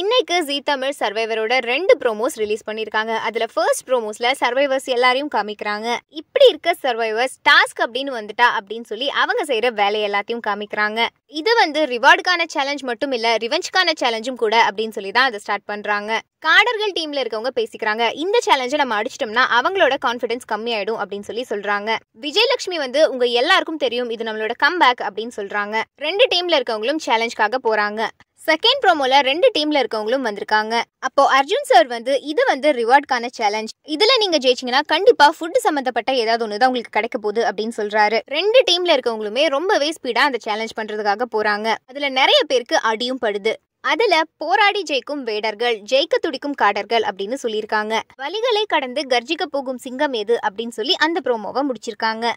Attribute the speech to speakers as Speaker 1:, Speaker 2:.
Speaker 1: இன்னைக்கு ஜி தமிழ் சர்வைவரோட ரெண்டு promos release பண்ணியிருக்காங்க அதில் ஃபர்ஸ்ட் ப்ரோமோஸில் சர்வைவர்ஸ் எல்லாரையும் காமிக்கிறாங்க இப்படி இருக்க சர்வைவர்ஸ் டாஸ்க் அப்படின்னு வந்துட்டா அப்படின்னு சொல்லி அவங்க செய்கிற வேலை எல்லாத்தையும் காமிக்கிறாங்க இது வந்து ரிவார்டுக்கான சேலஞ்ச் மட்டும் இல்லை ரிவெஞ்சுக்கான சேலஞ்சும் கூட அப்படின்னு சொல்லி தான் அதை ஸ்டார்ட் பண்ணுறாங்க காடர்கள் டீம்ல இருக்கவங்க பேசிக்கிறாங்க இந்த சேலஞ்சை நம்ம அடிச்சிட்டோம்னா அவங்களோட கம்மி கம்மியாயிடும் அப்படின்னு சொல்லி சொல்றாங்க விஜயலட்சுமி வந்து உங்க எல்லாருக்கும் தெரியும் இது நம்மளோட பேக் அப்படின்னு சொல்றாங்க ரெண்டு டீம்ல இருக்கவங்களும் சேலஞ்சுக்காக போறாங்க செகண்ட் ப்ரோமோல ரெண்டு டீம்ல இருக்கவங்களும் வந்திருக்காங்க அப்போ அர்ஜுன் சார் வந்து இது வந்து ரிவார்டுக்கான சேலஞ்ச் இதுல நீங்க ஜெயிச்சிங்கன்னா கண்டிப்பா ஃபுட் சம்பந்தப்பட்ட ஏதாவது ஒன்று தான் உங்களுக்கு கிடைக்க போகுது அப்படின்னு சொல்றாரு ரெண்டு டீம்ல இருக்கவங்களுமே ரொம்பவே ஸ்பீடா அந்த சேலஞ்ச் பண்றதுக்காக போறாங்க அதுல நிறைய பேருக்கு அடியும் படுது அதுல போராடி ஜெயிக்கும் வேடர்கள் ஜெயிக்க துடிக்கும் காடர்கள் அப்படின்னு சொல்லியிருக்காங்க வழிகளை கடந்து கர்ஜிக்க போகும் சிங்கம் எது அப்படின்னு சொல்லி அந்த ப்ரோமோவை முடிச்சிருக்காங்க